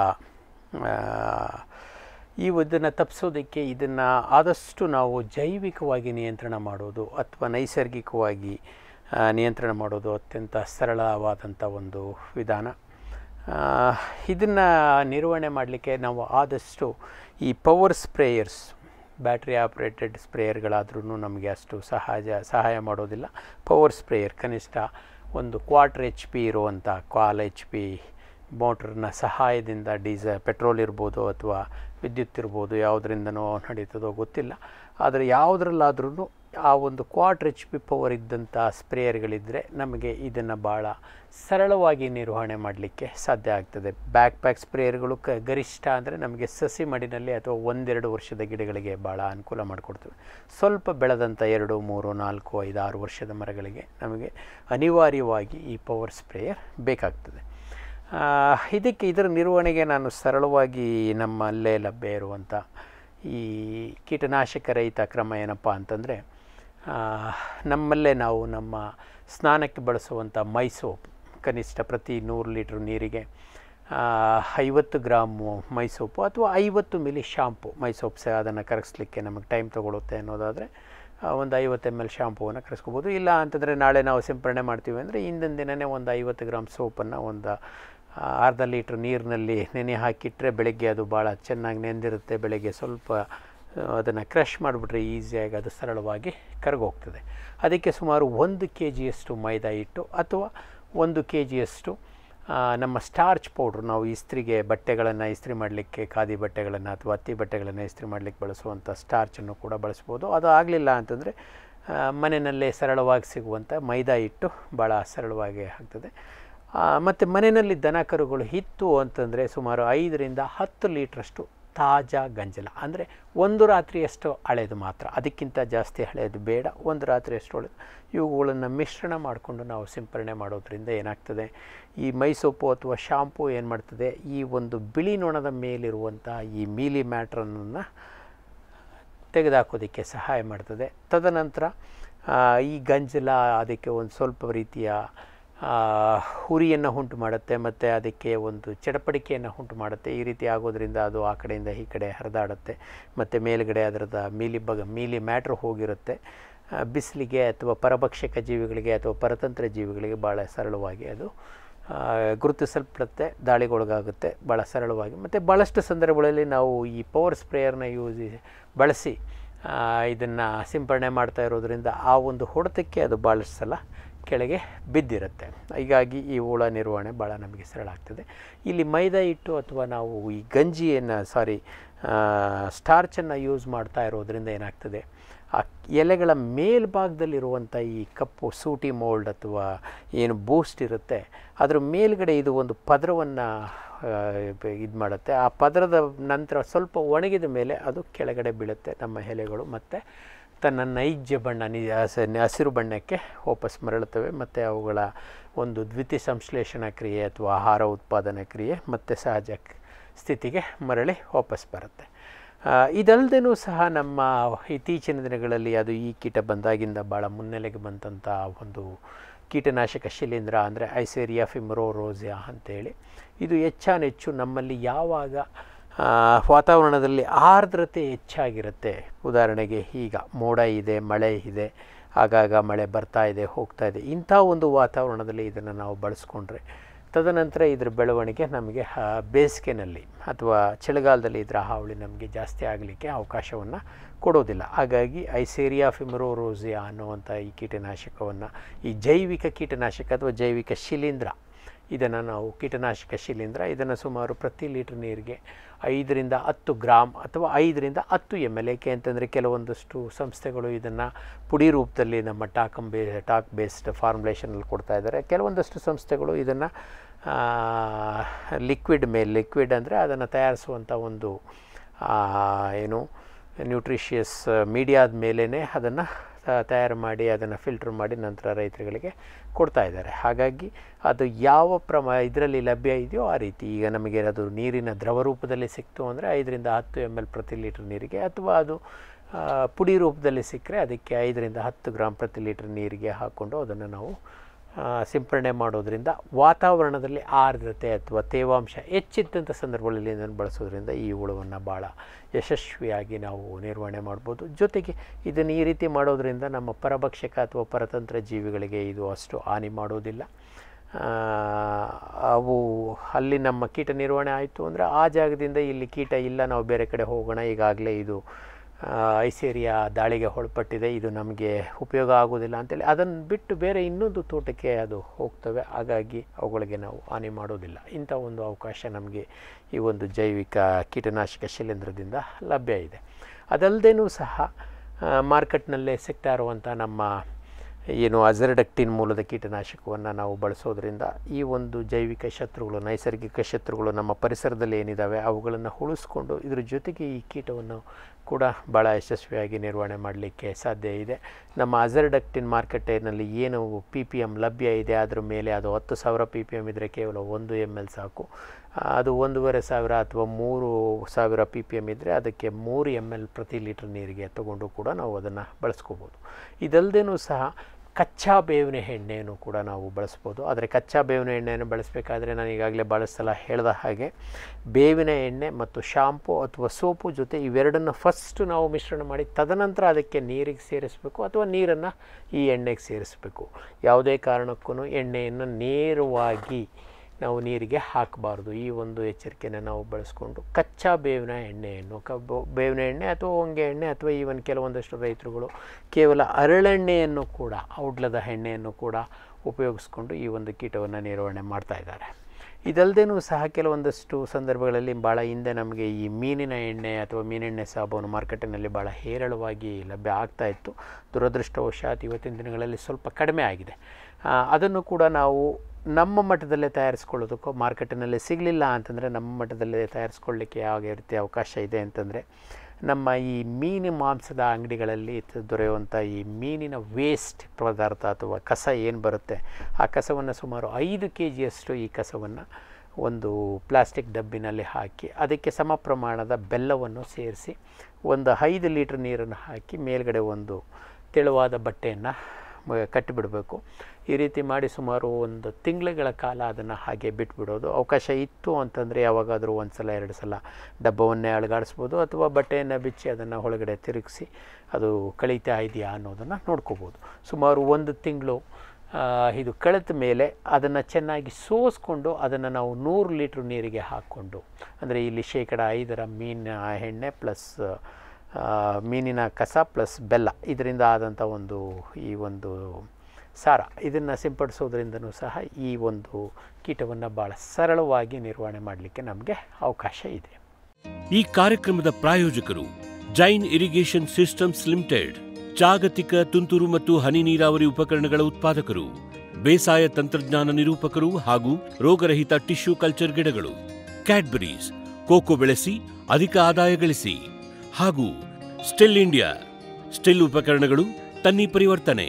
ಈ ಇದನ್ನು ತಪ್ಪಿಸೋದಕ್ಕೆ ಇದನ್ನು ಆದಷ್ಟು ನಾವು ಜೈವಿಕವಾಗಿ ನಿಯಂತ್ರಣ ಮಾಡೋದು ಅಥವಾ ನೈಸರ್ಗಿಕವಾಗಿ ನಿಯಂತ್ರಣ ಮಾಡೋದು ಅತ್ಯಂತ ಸರಳವಾದಂಥ ಒಂದು ವಿಧಾನ ಇದನ್ನು ನಿರ್ವಹಣೆ ಮಾಡಲಿಕ್ಕೆ ನಾವು ಆದಷ್ಟು ಈ ಪವರ್ ಸ್ಪ್ರೇಯರ್ಸ್ ಬ್ಯಾಟ್ರಿ ಆಪ್ರೇಟೆಡ್ ಸ್ಪ್ರೇಯರ್ಗಳಾದ್ರೂ ನಮಗೆ ಅಷ್ಟು ಸಹಜ ಸಹಾಯ ಮಾಡೋದಿಲ್ಲ ಪವರ್ ಸ್ಪ್ರೇಯರ್ ಕನಿಷ್ಠ ಒಂದು ಕ್ವಾಟ್ರ್ ಎಚ್ ಪಿ ಇರುವಂಥ ಕಾಲ್ ಎಚ್ ಪಿ ಮೋಟ್ರನ್ನ ಸಹಾಯದಿಂದ ಡೀಸ ಪೆಟ್ರೋಲ್ ಇರ್ಬೋದು ಅಥವಾ ವಿದ್ಯುತ್ ಇರ್ಬೋದು ಯಾವುದರಿಂದನೋ ನಡೀತದೋ ಗೊತ್ತಿಲ್ಲ ಆದರೆ ಯಾವುದ್ರಲ್ಲಾದ್ರೂ ಆ ಒಂದು ಕ್ವಾಟ್ ರಿಚ್ ಪಿ ಪವರ್ ಇದ್ದಂಥ ಸ್ಪ್ರೇಯರ್ಗಳಿದ್ದರೆ ನಮಗೆ ಇದನ್ನು ಭಾಳ ಸರಳವಾಗಿ ನಿರ್ವಹಣೆ ಮಾಡಲಿಕ್ಕೆ ಸಾಧ್ಯ ಆಗ್ತದೆ ಬ್ಯಾಕ್ ಪ್ಯಾಕ್ ಸ್ಪ್ರೇಯರ್ಗಳು ಕ ಗರಿಷ್ಠ ಅಂದರೆ ನಮಗೆ ಸಸಿ ಮಡಿನಲ್ಲಿ ಅಥವಾ ಒಂದೆರಡು ವರ್ಷದ ಗಿಡಗಳಿಗೆ ಭಾಳ ಅನುಕೂಲ ಮಾಡಿಕೊಡ್ತವೆ ಸ್ವಲ್ಪ ಬೆಳೆದಂಥ ಎರಡು ಮೂರು ನಾಲ್ಕು ಐದು ಆರು ವರ್ಷದ ಮರಗಳಿಗೆ ನಮಗೆ ಅನಿವಾರ್ಯವಾಗಿ ಈ ಪವರ್ ಸ್ಪ್ರೇಯರ್ ಬೇಕಾಗ್ತದೆ ಇದಕ್ಕೆ ಇದರ ನಿರ್ವಹಣೆಗೆ ನಾನು ಸರಳವಾಗಿ ನಮ್ಮಲ್ಲೇ ಲಭ್ಯ ಇರುವಂಥ ಈ ಕೀಟನಾಶಕ ರಹಿತ ಕ್ರಮ ಏನಪ್ಪ ಅಂತಂದರೆ ನಮ್ಮಲ್ಲೇ ನಾವು ನಮ್ಮ ಸ್ನಾನಕ್ಕೆ ಬಳಸುವಂಥ ಮೈಸೋಪ್ ಕನಿಷ್ಠ ಪ್ರತಿ ನೂರು ಲೀಟ್ರ್ ನೀರಿಗೆ ಐವತ್ತು ಗ್ರಾಮು ಮೈಸೋಪು ಅಥವಾ ಐವತ್ತು ಮಿಲಿ ಶಾಂಪು ಮೈಸೋಪ್ ಸಹ ಅದನ್ನು ಕರಗಿಸ್ಲಿಕ್ಕೆ ನಮಗೆ ಟೈಮ್ ತೊಗೊಳುತ್ತೆ ಅನ್ನೋದಾದರೆ ಒಂದು ಐವತ್ತು ಎಮ್ ಎಲ್ ಶಾಂಪುವನ್ನು ಕರೆಸ್ಕೋಬೋದು ಇಲ್ಲ ಅಂತಂದರೆ ನಾಳೆ ನಾವು ಸಿಂಪರಣೆ ಮಾಡ್ತೀವಿ ಅಂದರೆ ಹಿಂದಿನ ದಿನವೇ ಒಂದು ಐವತ್ತು ಗ್ರಾಮ್ ಸೋಪನ್ನು ಒಂದು ಅರ್ಧ ಲೀಟ್ರ್ ನೀರಿನಲ್ಲಿ ನೆನೆ ಹಾಕಿಟ್ಟರೆ ಬೆಳಗ್ಗೆ ಅದು ಭಾಳ ಚೆನ್ನಾಗಿ ನೆಂದಿರುತ್ತೆ ಬೆಳಗ್ಗೆ ಸ್ವಲ್ಪ ಅದನ್ನು ಕ್ರಷ್ ಮಾಡಿಬಿಟ್ರೆ ಈಸಿಯಾಗಿ ಅದು ಸರಳವಾಗಿ ಕರಗೋಗ್ತದೆ ಅದಕ್ಕೆ ಸುಮಾರು ಒಂದು ಕೆ ಜಿಯಷ್ಟು ಮೈದಾ ಹಿಟ್ಟು ಅಥವಾ ಒಂದು ಕೆ ಜಿಯಷ್ಟು ನಮ್ಮ ಸ್ಟಾರ್ಚ್ ಪೌಡ್ರ್ ನಾವು ಇಸ್ತ್ರಿಗೆ ಬಟ್ಟೆಗಳನ್ನು ಇಸ್ತ್ರಿ ಮಾಡಲಿಕ್ಕೆ ಖಾದಿ ಬಟ್ಟೆಗಳನ್ನು ಅಥವಾ ಹತ್ತಿ ಬಟ್ಟೆಗಳನ್ನು ಇಸ್ತ್ರಿ ಮಾಡಲಿಕ್ಕೆ ಬಳಸುವಂಥ ಸ್ಟಾರ್ಚನ್ನು ಕೂಡ ಬಳಸ್ಬೋದು ಅದು ಆಗಲಿಲ್ಲ ಅಂತಂದರೆ ಮನೆಯಲ್ಲೇ ಸರಳವಾಗಿ ಸಿಗುವಂಥ ಮೈದಾ ಹಿಟ್ಟು ಭಾಳ ಸರಳವಾಗಿ ಆಗ್ತದೆ ಮತ್ತು ಮನೆಯಲ್ಲಿ ದನ ಕರುಗಳು ಹಿತ್ತು ಅಂತಂದರೆ ಸುಮಾರು ಐದರಿಂದ ಹತ್ತು ಲೀಟ್ರಷ್ಟು ತಾಜಾ ಗಂಜಲ ಅಂದರೆ ಒಂದು ರಾತ್ರಿ ಎಷ್ಟು ಹಳೆಯದು ಮಾತ್ರ ಅದಕ್ಕಿಂತ ಜಾಸ್ತಿ ಹಳೆಯದು ಬೇಡ ಒಂದು ರಾತ್ರಿ ಎಷ್ಟು ಇವುಗಳನ್ನು ಮಿಶ್ರಣ ಮಾಡಿಕೊಂಡು ನಾವು ಸಿಂಪರಣೆ ಮಾಡೋದ್ರಿಂದ ಏನಾಗ್ತದೆ ಈ ಮೈಸೊಪ್ಪು ಅಥವಾ ಶಾಂಪೂ ಏನು ಮಾಡ್ತದೆ ಈ ಒಂದು ಬಿಳಿ ನೊಣದ ಮೇಲಿರುವಂಥ ಈ ಮೀಲಿ ಮ್ಯಾಟ್ರನ್ನು ತೆಗೆದುಹಾಕೋದಕ್ಕೆ ಸಹಾಯ ಮಾಡ್ತದೆ ತದನಂತರ ಈ ಗಂಜಲ ಅದಕ್ಕೆ ಒಂದು ಸ್ವಲ್ಪ ರೀತಿಯ ಹುರಿಯನ್ನು ಉಂಟು ಮಾಡುತ್ತೆ ಮತ್ತು ಅದಕ್ಕೆ ಒಂದು ಚಡಪಡಿಕೆಯನ್ನು ಉಂಟು ಮಾಡುತ್ತೆ ಈ ರೀತಿ ಆಗೋದ್ರಿಂದ ಅದು ಆ ಕಡೆಯಿಂದ ಈ ಕಡೆ ಹರಿದಾಡುತ್ತೆ ಮತ್ತು ಮೇಲುಗಡೆ ಅದರದ ಮೀಲಿ ಬಗ ಮೀಲಿ ಮ್ಯಾಟ್ರ್ ಹೋಗಿರುತ್ತೆ ಬಿಸಿಲಿಗೆ ಅಥವಾ ಪರಭಕ್ಷಕ ಜೀವಿಗಳಿಗೆ ಅಥವಾ ಪರತಂತ್ರ ಜೀವಿಗಳಿಗೆ ಭಾಳ ಸರಳವಾಗಿ ಅದು ಗುರುತಿಸಲ್ಪಡುತ್ತೆ ದಾಳಿಗೊಳಗಾಗುತ್ತೆ ಭಾಳ ಸರಳವಾಗಿ ಮತ್ತು ಭಾಳಷ್ಟು ಸಂದರ್ಭಗಳಲ್ಲಿ ನಾವು ಈ ಪವರ್ ಸ್ಪ್ರೇಯರ್ನ ಯೂಸ್ ಬಳಸಿ ಇದನ್ನು ಸಿಂಪರಣೆ ಮಾಡ್ತಾ ಇರೋದರಿಂದ ಆ ಒಂದು ಹೊಡೆತಕ್ಕೆ ಅದು ಭಾಳಷ್ಟು ಸಲ ಕೆಳಗೆ ಬಿದ್ದಿರುತ್ತೆ ಹೀಗಾಗಿ ಈ ಹುಳ ನಿರ್ವಹಣೆ ಭಾಳ ನಮಗೆ ಸರಳ ಆಗ್ತದೆ ಇಲ್ಲಿ ಮೈದಾ ಹಿಟ್ಟು ಅಥವಾ ನಾವು ಈ ಗಂಜಿಯನ್ನು ಸಾರಿ ಸ್ಟಾರ್ಚನ್ನು ಯೂಸ್ ಮಾಡ್ತಾ ಇರೋದ್ರಿಂದ ಏನಾಗ್ತದೆ ಆ ಎಲೆಗಳ ಮೇಲ್ಭಾಗದಲ್ಲಿರುವಂಥ ಈ ಕಪ್ಪು ಸೂಟಿ ಮೋಲ್ಡ್ ಅಥವಾ ಏನು ಬೂಸ್ಟ್ ಇರುತ್ತೆ ಅದರ ಮೇಲ್ಗಡೆ ಇದು ಒಂದು ಪದರವನ್ನು ಇದು ಮಾಡುತ್ತೆ ಆ ಪದರದ ನಂತರ ಸ್ವಲ್ಪ ಒಣಗಿದ ಮೇಲೆ ಅದು ಕೆಳಗಡೆ ಬೀಳುತ್ತೆ ನಮ್ಮ ಎಲೆಗಳು ಮತ್ತು ತನ್ನ ನೈಜ ಬಣ್ಣ ನಿಜ ಹಸಿರು ಬಣ್ಣಕ್ಕೆ ವಾಪಸ್ ಮರಳುತ್ತವೆ ಮತ್ತು ಅವುಗಳ ಒಂದು ದ್ವಿತಿ ಸಂಶ್ಲೇಷಣಾ ಕ್ರಿಯೆ ಅಥವಾ ಆಹಾರ ಉತ್ಪಾದನಾ ಕ್ರಿಯೆ ಮತ್ತು ಸಹಜ ಸ್ಥಿತಿಗೆ ಮರಳಿ ವಾಪಸ್ ಬರುತ್ತೆ ಇದಲ್ಲದೇನೂ ಸಹ ನಮ್ಮ ಇತ್ತೀಚಿನ ದಿನಗಳಲ್ಲಿ ಅದು ಈ ಕೀಟ ಬಂದಾಗಿಂದ ಭಾಳ ಮುನ್ನೆಲೆಗೆ ಬಂದಂಥ ಒಂದು ಕೀಟನಾಶಕ ಶಿಲೀಂಧ್ರ ಅಂದರೆ ಐಸೇರಿಯಾ ಫಿಮ್ರೋರೋಸಿಯಾ ಅಂತೇಳಿ ಇದು ಹೆಚ್ಚಾನೆಚ್ಚು ನಮ್ಮಲ್ಲಿ ಯಾವಾಗ ವಾತಾವರಣದಲ್ಲಿ ಆರ್ದ್ರತೆ ಹೆಚ್ಚಾಗಿರುತ್ತೆ ಉದಾಹರಣೆಗೆ ಈಗ ಮೋಡ ಇದೆ ಮಳೆ ಇದೆ ಆಗಾಗ ಮಳೆ ಬರ್ತಾ ಇದೆ ಹೋಗ್ತಾ ಇದೆ ಇಂಥ ಒಂದು ವಾತಾವರಣದಲ್ಲಿ ಇದನ್ನು ನಾವು ಬಳಸ್ಕೊಂಡ್ರೆ ತದನಂತರ ಇದ್ರ ಬೆಳವಣಿಗೆ ನಮಗೆ ಬೇಸಿಗೆನಲ್ಲಿ ಅಥವಾ ಚಳಿಗಾಲದಲ್ಲಿ ಇದರ ಹಾವಳಿ ನಮಗೆ ಜಾಸ್ತಿ ಆಗಲಿಕ್ಕೆ ಅವಕಾಶವನ್ನು ಕೊಡೋದಿಲ್ಲ ಹಾಗಾಗಿ ಐಸೇರಿಯಾ ಫಿಮರೋರೋಸಿಯಾ ಅನ್ನುವಂಥ ಈ ಕೀಟನಾಶಕವನ್ನು ಈ ಜೈವಿಕ ಕೀಟನಾಶಕ ಅಥವಾ ಜೈವಿಕ ಶಿಲೀಂಧ್ರ ಇದನ್ನು ನಾವು ಕೀಟನಾಶಕ ಶಿಲೀಂಧ್ರ ಇದನ್ನು ಸುಮಾರು ಪ್ರತಿ ಲೀಟ್ರ್ ನೀರಿಗೆ ಐದರಿಂದ ಹತ್ತು ಗ್ರಾಮ್ ಅಥವಾ ಐದರಿಂದ ಹತ್ತು ಎಮ್ ಎಲ್ ಏಕೆ ಅಂತಂದರೆ ಕೆಲವೊಂದಷ್ಟು ಸಂಸ್ಥೆಗಳು ಇದನ್ನು ಪುಡಿ ರೂಪದಲ್ಲಿ ನಮ್ಮ ಟಾಕಂ ಬೇ ಟಾಕ್ ಬೇಸ್ಡ್ ಫಾರ್ಮುಲೇಷನಲ್ಲಿ ಕೊಡ್ತಾ ಇದ್ದಾರೆ ಕೆಲವೊಂದಷ್ಟು ಸಂಸ್ಥೆಗಳು ಇದನ್ನು ಲಿಕ್ವಿಡ್ ಮೇಲೆ ಲಿಕ್ವಿಡ್ ಅಂದರೆ ಅದನ್ನು ತಯಾರಿಸುವಂಥ ಒಂದು ಏನು ನ್ಯೂಟ್ರಿಷಿಯಸ್ ಮೀಡಿಯಾದ ಮೇಲೇ ಅದನ್ನು ತಯಾರು ಮಾಡಿ ಅದನ್ನು ಫಿಲ್ಟ್ರ್ ಮಾಡಿ ನಂತರ ರೈತರುಗಳಿಗೆ ಕೊಡ್ತಾ ಇದ್ದಾರೆ ಹಾಗಾಗಿ ಅದು ಯಾವ ಪ್ರಮ ಇದರಲ್ಲಿ ಲಭ್ಯ ಇದೆಯೋ ಆ ರೀತಿ ಈಗ ನಮಗೆ ಅದು ನೀರಿನ ದ್ರವ ರೂಪದಲ್ಲಿ ಸಿಕ್ತು ಅಂದರೆ ಐದರಿಂದ ಹತ್ತು ಎಮ್ ಎಲ್ ಪ್ರತಿ ಲೀಟರ್ ನೀರಿಗೆ ಅಥವಾ ಅದು ಪುಡಿ ರೂಪದಲ್ಲಿ ಸಿಕ್ಕರೆ ಅದಕ್ಕೆ ಐದರಿಂದ ಹತ್ತು ಗ್ರಾಮ್ ಪ್ರತಿ ಲೀಟರ್ ನೀರಿಗೆ ಹಾಕ್ಕೊಂಡು ಅದನ್ನು ನಾವು ಸಿಂಪರಣೆ ಮಾಡೋದರಿಂದ ವಾತಾವರಣದಲ್ಲಿ ಆರ್ದ್ರತೆ ಅಥವಾ ತೇವಾಂಶ ಹೆಚ್ಚಿದ್ದಂಥ ಸಂದರ್ಭಗಳಲ್ಲಿ ಇದನ್ನು ಬಳಸೋದ್ರಿಂದ ಈ ಹುಳವನ್ನು ಭಾಳ ಯಶಸ್ವಿಯಾಗಿ ನಾವು ನಿರ್ವಹಣೆ ಮಾಡ್ಬೋದು ಜೊತೆಗೆ ಇದನ್ನು ಈ ರೀತಿ ಮಾಡೋದರಿಂದ ನಮ್ಮ ಪರಭಕ್ಷಕ ಅಥವಾ ಪರತಂತ್ರ ಜೀವಿಗಳಿಗೆ ಇದು ಅಷ್ಟು ಹಾನಿ ಮಾಡೋದಿಲ್ಲ ಅವು ಅಲ್ಲಿ ನಮ್ಮ ಕೀಟ ನಿರ್ವಹಣೆ ಆಯಿತು ಅಂದರೆ ಆ ಜಾಗದಿಂದ ಇಲ್ಲಿ ಕೀಟ ಇಲ್ಲ ನಾವು ಬೇರೆ ಕಡೆ ಹೋಗೋಣ ಈಗಾಗಲೇ ಇದು ಐಸೇರಿಯಾ ದಾಳಿಗೆ ಒಳಪಟ್ಟಿದೆ ಇದು ನಮಗೆ ಉಪಯೋಗ ಆಗೋದಿಲ್ಲ ಅಂತೇಳಿ ಅದನ್ನು ಬಿಟ್ಟು ಬೇರೆ ಇನ್ನೊಂದು ತೋಟಕ್ಕೆ ಅದು ಹೋಗ್ತವೆ ಹಾಗಾಗಿ ಅವುಗಳಿಗೆ ನಾವು ಹಾನಿ ಮಾಡೋದಿಲ್ಲ ಇಂಥ ಒಂದು ಅವಕಾಶ ನಮಗೆ ಈ ಒಂದು ಜೈವಿಕ ಕೀಟನಾಶಕ ಶಿಲೀಂಧ್ರದಿಂದ ಲಭ್ಯ ಇದೆ ಅದಲ್ಲದೇನೂ ಸಹ ಮಾರ್ಕೆಟ್ನಲ್ಲೇ ಸಿಗ್ತಾ ಇರುವಂಥ ನಮ್ಮ ಏನು ಅಜರಡಕ್ಟಿನ್ ಮೂಲದ ಕೀಟನಾಶಕವನ್ನು ನಾವು ಬಳಸೋದ್ರಿಂದ ಈ ಒಂದು ಜೈವಿಕ ಶತ್ರುಗಳು ನೈಸರ್ಗಿಕ ಶತ್ರುಗಳು ನಮ್ಮ ಪರಿಸರದಲ್ಲಿ ಏನಿದ್ದಾವೆ ಅವುಗಳನ್ನು ಉಳಿಸ್ಕೊಂಡು ಇದ್ರ ಜೊತೆಗೆ ಈ ಕೀಟವನ್ನು ಕೂಡ ಭಾಳ ಯಶಸ್ವಿಯಾಗಿ ನಿರ್ವಹಣೆ ಮಾಡಲಿಕ್ಕೆ ಸಾಧ್ಯ ಇದೆ ನಮ್ಮ ಅಜರ್ಡಕ್ಟಿನ್ ಮಾರ್ಕೆಟಿನಲ್ಲಿ ಏನು ಪಿ ಪಿ ಎಮ್ ಲಭ್ಯ ಇದೆ ಅದರ ಮೇಲೆ ಅದು ಹತ್ತು ಸಾವಿರ ಪಿ ಪಿ ಎಮ್ ಇದ್ದರೆ ಕೇವಲ ಒಂದು ಎಮ್ ಎಲ್ ಸಾಕು ಅದು ಒಂದೂವರೆ ಸಾವಿರ ಅಥವಾ ಮೂರು ಸಾವಿರ ಪಿ ಪಿ ಎಮ್ ಇದ್ದರೆ ಅದಕ್ಕೆ ಮೂರು ಎಮ್ ಎಲ್ ಪ್ರತಿ ಲೀಟ್ರ್ ನೀರಿಗೆ ತಗೊಂಡು ಕೂಡ ನಾವು ಅದನ್ನು ಬಳಸ್ಕೋಬೋದು ಇದಲ್ಲದೇನೂ ಸಹ ಕಚ್ಚಾ ಬೇವಿನ ಎಣ್ಣೆಯನ್ನು ಕೂಡ ನಾವು ಬಳಸ್ಬೋದು ಆದರೆ ಕಚ್ಚಾ ಬೇವಿನ ಎಣ್ಣೆಯನ್ನು ಬಳಸಬೇಕಾದ್ರೆ ನಾನು ಈಗಾಗಲೇ ಭಾಳ ಸಲ ಹೇಳಿದ ಹಾಗೆ ಬೇವಿನ ಎಣ್ಣೆ ಮತ್ತು ಶಾಂಪು ಅಥವಾ ಸೋಪು ಜೊತೆ ಇವೆರಡನ್ನು ಫಸ್ಟು ನಾವು ಮಿಶ್ರಣ ಮಾಡಿ ತದನಂತರ ಅದಕ್ಕೆ ನೀರಿಗೆ ಸೇರಿಸಬೇಕು ಅಥವಾ ನೀರನ್ನು ಈ ಎಣ್ಣೆಗೆ ಸೇರಿಸಬೇಕು ಯಾವುದೇ ಕಾರಣಕ್ಕೂ ಎಣ್ಣೆಯನ್ನು ನೇರವಾಗಿ ನಾವು ನೀರಿಗೆ ಹಾಕಬಾರ್ದು ಈ ಒಂದು ಎಚ್ಚರಿಕೆಯನ್ನು ನಾವು ಬಳಸ್ಕೊಂಡು ಕಚ್ಚಾ ಬೇವಿನ ಎಣ್ಣೆಯನ್ನು ಕಬ್ಬು ಬೇವಿನ ಎಣ್ಣೆ ಅಥವಾ ಹೊಂಗೆ ಎಣ್ಣೆ ಅಥವಾ ಈವನ್ ಕೆಲವೊಂದಷ್ಟು ರೈತರುಗಳು ಕೇವಲ ಅರಳೆಣ್ಣೆಯನ್ನು ಕೂಡ ಔಡ್ಲದ ಎಣ್ಣೆಯನ್ನು ಕೂಡ ಉಪಯೋಗಿಸ್ಕೊಂಡು ಈ ಒಂದು ಕೀಟವನ್ನು ನಿರ್ವಹಣೆ ಮಾಡ್ತಾ ಇದ್ದಾರೆ ಇದಲ್ಲದೇನೂ ಸಹ ಕೆಲವೊಂದಷ್ಟು ಸಂದರ್ಭಗಳಲ್ಲಿ ಭಾಳ ಹಿಂದೆ ನಮಗೆ ಈ ಮೀನಿನ ಎಣ್ಣೆ ಅಥವಾ ಮೀನೆಣ್ಣೆ ಸಾಬೂನು ಮಾರ್ಕೆಟಿನಲ್ಲಿ ಭಾಳ ಹೇರಳವಾಗಿ ಲಭ್ಯ ಆಗ್ತಾ ಇತ್ತು ದುರದೃಷ್ಟವಶಾತ್ ಇವತ್ತಿನ ದಿನಗಳಲ್ಲಿ ಸ್ವಲ್ಪ ಕಡಿಮೆ ಆಗಿದೆ ಅದನ್ನು ಕೂಡ ನಾವು ನಮ್ಮ ಮಟ್ಟದಲ್ಲೇ ತಯಾರಿಸ್ಕೊಳ್ಳೋದಕ್ಕೂ ಮಾರ್ಕೆಟಿನಲ್ಲಿ ಸಿಗಲಿಲ್ಲ ಅಂತಂದರೆ ನಮ್ಮ ಮಟ್ಟದಲ್ಲೇ ತಯಾರಿಸ್ಕೊಳ್ಳಿಕ್ಕೆ ಯಾವ ರೀತಿ ಅವಕಾಶ ಇದೆ ಅಂತಂದರೆ ನಮ್ಮ ಈ ಮೀನು ಮಾಂಸದ ಅಂಗಡಿಗಳಲ್ಲಿ ದೊರೆಯುವಂಥ ಈ ಮೀನಿನ ವೇಸ್ಟ್ ಪದಾರ್ಥ ಅಥವಾ ಕಸ ಏನು ಬರುತ್ತೆ ಆ ಕಸವನ್ನು ಸುಮಾರು ಐದು ಕೆ ಜಿಯಷ್ಟು ಈ ಕಸವನ್ನು ಒಂದು ಪ್ಲಾಸ್ಟಿಕ್ ಡಬ್ಬಿನಲ್ಲಿ ಹಾಕಿ ಅದಕ್ಕೆ ಸಮ ಪ್ರಮಾಣದ ಬೆಲ್ಲವನ್ನು ಸೇರಿಸಿ ಒಂದು ಐದು ಲೀಟ್ರ್ ನೀರನ್ನು ಹಾಕಿ ಮೇಲ್ಗಡೆ ಒಂದು ತೆಳುವಾದ ಬಟ್ಟೆಯನ್ನು ಕಟ್ಟಿಬಿಡಬೇಕು ಈ ರೀತಿ ಮಾಡಿ ಸುಮಾರು ಒಂದು ತಿಂಗಳುಗಳ ಕಾಲ ಅದನ್ನು ಹಾಗೆ ಬಿಟ್ಬಿಡೋದು ಅವಕಾಶ ಇತ್ತು ಅಂತಂದರೆ ಯಾವಾಗಾದರೂ ಒಂದು ಸಲ ಎರಡು ಸಲ ಡಬ್ಬವನ್ನೇ ಅಳಗಾಡಿಸ್ಬೋದು ಅಥವಾ ಬಟ್ಟೆಯನ್ನು ಬಿಚ್ಚಿ ಅದನ್ನು ಒಳಗಡೆ ತಿರುಗಿಸಿ ಅದು ಕಳೀತಾ ಇದೆಯಾ ಅನ್ನೋದನ್ನು ನೋಡ್ಕೋಬೋದು ಸುಮಾರು ಒಂದು ತಿಂಗಳು ಇದು ಕಳೆದ ಮೇಲೆ ಅದನ್ನು ಚೆನ್ನಾಗಿ ಸೋಸ್ಕೊಂಡು ಅದನ್ನು ನಾವು ನೂರು ಲೀಟ್ರ್ ನೀರಿಗೆ ಹಾಕ್ಕೊಂಡು ಅಂದರೆ ಇಲ್ಲಿ ಶೇಕಡ ಐದರ ಮೀನಿನ ಎಣ್ಣೆ ಪ್ಲಸ್ ಮೀನಿನ ಕಸ ಪ್ಲಸ್ ಬೆಲ್ಲ ಇದರಿಂದ ಆದಂಥ ಒಂದು ಈ ಒಂದು ಸಾರ ಇದನ್ನು ಸಿಂಪಡಿಸೋದ್ರಿಂದನೂ ಸಹ ಈ ಒಂದು ಕೀಟವನ್ನು ಭಾಳ ಸರಳವಾಗಿ ನಿರ್ವಹಣೆ ಮಾಡಲಿಕ್ಕೆ ನಮಗೆ ಅವಕಾಶ ಇದೆ ಈ ಕಾರ್ಯಕ್ರಮದ ಪ್ರಾಯೋಜಕರು ಜೈನ್ ಇರಿಗೇಷನ್ ಸಿಸ್ಟಮ್ಸ್ ಲಿಮಿಟೆಡ್ ಜಾಗತಿಕ ತುಂತುರು ಮತ್ತು ಹನಿ ನೀರಾವರಿ ಉಪಕರಣಗಳ ಉತ್ಪಾದಕರು ಬೇಸಾಯ ತಂತ್ರಜ್ಞಾನ ನಿರೂಪಕರು ಹಾಗೂ ರೋಗರಹಿತ ಟಿಶ್ಯೂ ಕಲ್ಚರ್ ಗಿಡಗಳು ಕ್ಯಾಡ್ಬರೀಸ್ ಕೋಕೋ ಬೆಳೆಸಿ ಅಧಿಕ ಆದಾಯ ಗಳಿಸಿ ಹಾಗೂ ಸ್ಟಿಲ್ ಇಂಡಿಯಾ ಸ್ಟಿಲ್ ಉಪಕರಣಗಳು ತನ್ನಿ ಪರಿವರ್ತನೆ